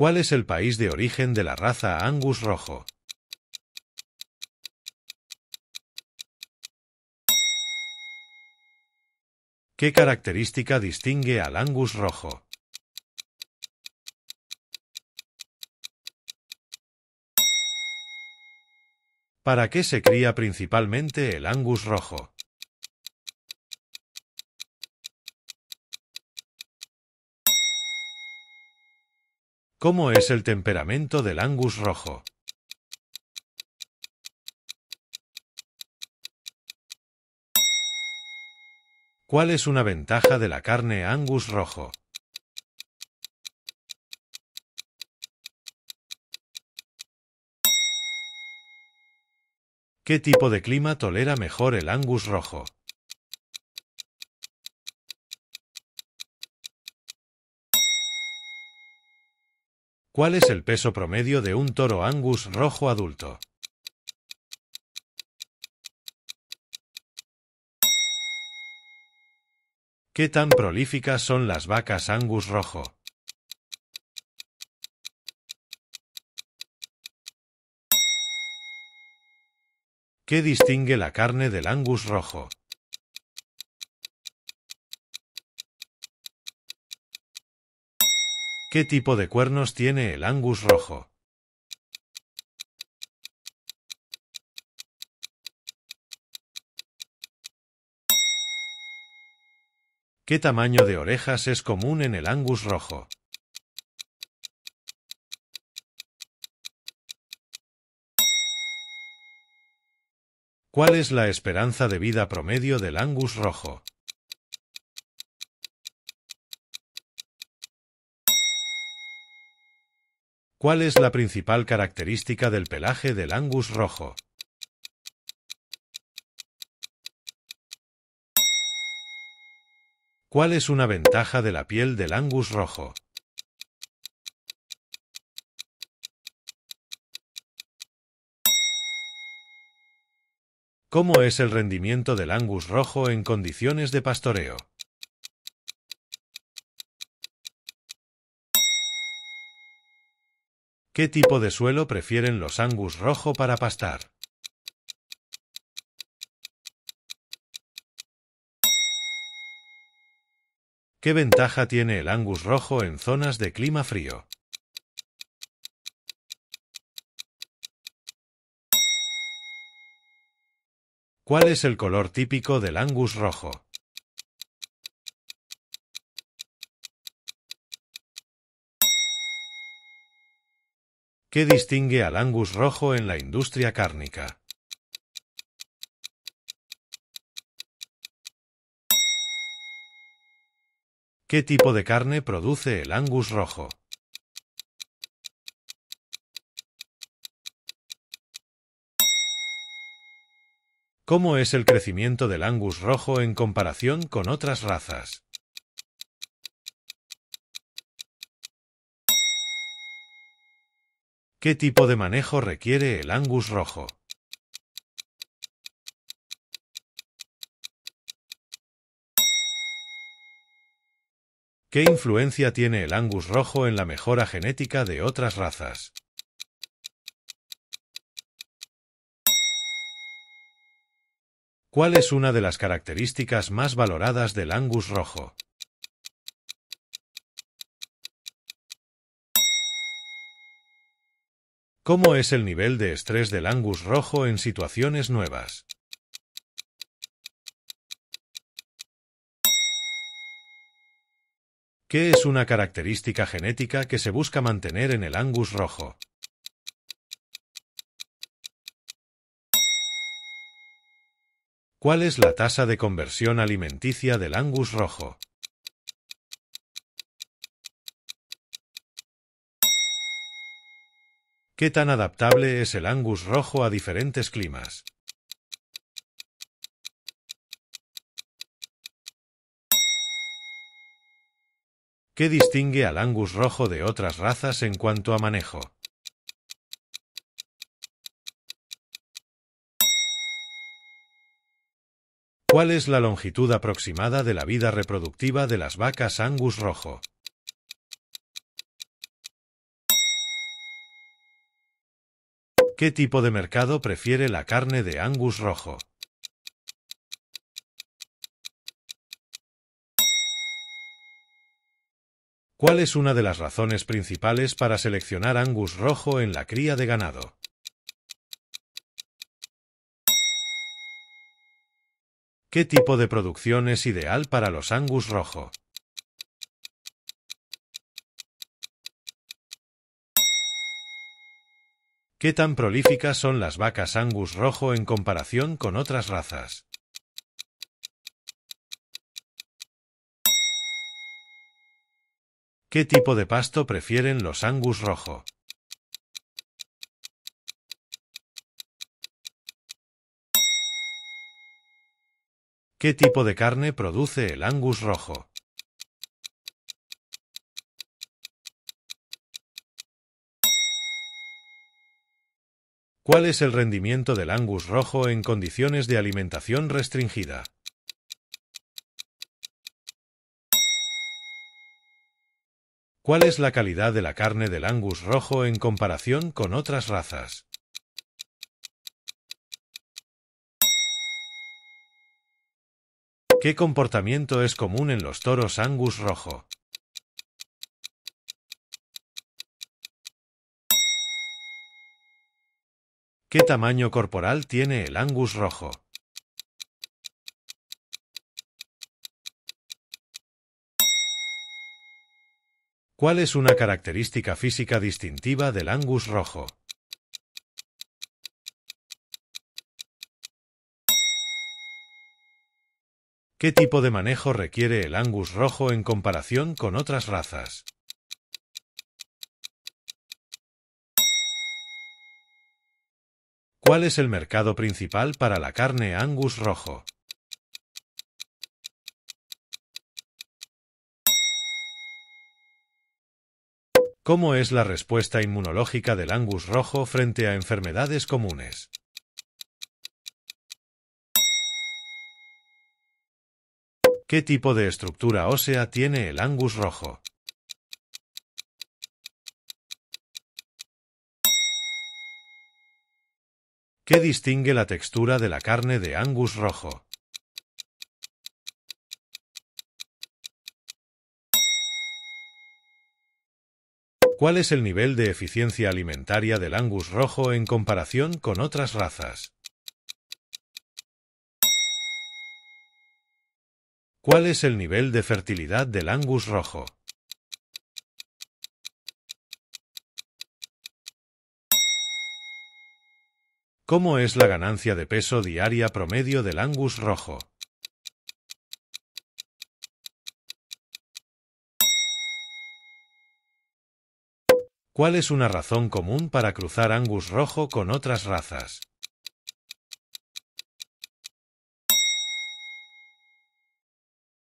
¿Cuál es el país de origen de la raza Angus rojo? ¿Qué característica distingue al Angus rojo? ¿Para qué se cría principalmente el Angus rojo? ¿Cómo es el temperamento del Angus rojo? ¿Cuál es una ventaja de la carne Angus rojo? ¿Qué tipo de clima tolera mejor el Angus rojo? ¿Cuál es el peso promedio de un toro angus rojo adulto? ¿Qué tan prolíficas son las vacas angus rojo? ¿Qué distingue la carne del angus rojo? ¿Qué tipo de cuernos tiene el angus rojo? ¿Qué tamaño de orejas es común en el angus rojo? ¿Cuál es la esperanza de vida promedio del angus rojo? ¿Cuál es la principal característica del pelaje del angus rojo? ¿Cuál es una ventaja de la piel del angus rojo? ¿Cómo es el rendimiento del angus rojo en condiciones de pastoreo? ¿Qué tipo de suelo prefieren los angus rojo para pastar? ¿Qué ventaja tiene el angus rojo en zonas de clima frío? ¿Cuál es el color típico del angus rojo? ¿Qué distingue al Angus rojo en la industria cárnica? ¿Qué tipo de carne produce el Angus rojo? ¿Cómo es el crecimiento del Angus rojo en comparación con otras razas? ¿Qué tipo de manejo requiere el Angus rojo? ¿Qué influencia tiene el Angus rojo en la mejora genética de otras razas? ¿Cuál es una de las características más valoradas del Angus rojo? ¿Cómo es el nivel de estrés del angus rojo en situaciones nuevas? ¿Qué es una característica genética que se busca mantener en el angus rojo? ¿Cuál es la tasa de conversión alimenticia del angus rojo? ¿Qué tan adaptable es el Angus rojo a diferentes climas? ¿Qué distingue al Angus rojo de otras razas en cuanto a manejo? ¿Cuál es la longitud aproximada de la vida reproductiva de las vacas Angus rojo? ¿Qué tipo de mercado prefiere la carne de Angus rojo? ¿Cuál es una de las razones principales para seleccionar Angus rojo en la cría de ganado? ¿Qué tipo de producción es ideal para los Angus rojo? ¿Qué tan prolíficas son las vacas Angus rojo en comparación con otras razas? ¿Qué tipo de pasto prefieren los Angus rojo? ¿Qué tipo de carne produce el Angus rojo? ¿Cuál es el rendimiento del angus rojo en condiciones de alimentación restringida? ¿Cuál es la calidad de la carne del angus rojo en comparación con otras razas? ¿Qué comportamiento es común en los toros angus rojo? ¿Qué tamaño corporal tiene el angus rojo? ¿Cuál es una característica física distintiva del angus rojo? ¿Qué tipo de manejo requiere el angus rojo en comparación con otras razas? ¿Cuál es el mercado principal para la carne Angus rojo? ¿Cómo es la respuesta inmunológica del Angus rojo frente a enfermedades comunes? ¿Qué tipo de estructura ósea tiene el Angus rojo? ¿Qué distingue la textura de la carne de Angus rojo. ¿Cuál es el nivel de eficiencia alimentaria del Angus rojo en comparación con otras razas? ¿Cuál es el nivel de fertilidad del Angus rojo? ¿Cómo es la ganancia de peso diaria promedio del Angus rojo? ¿Cuál es una razón común para cruzar Angus rojo con otras razas?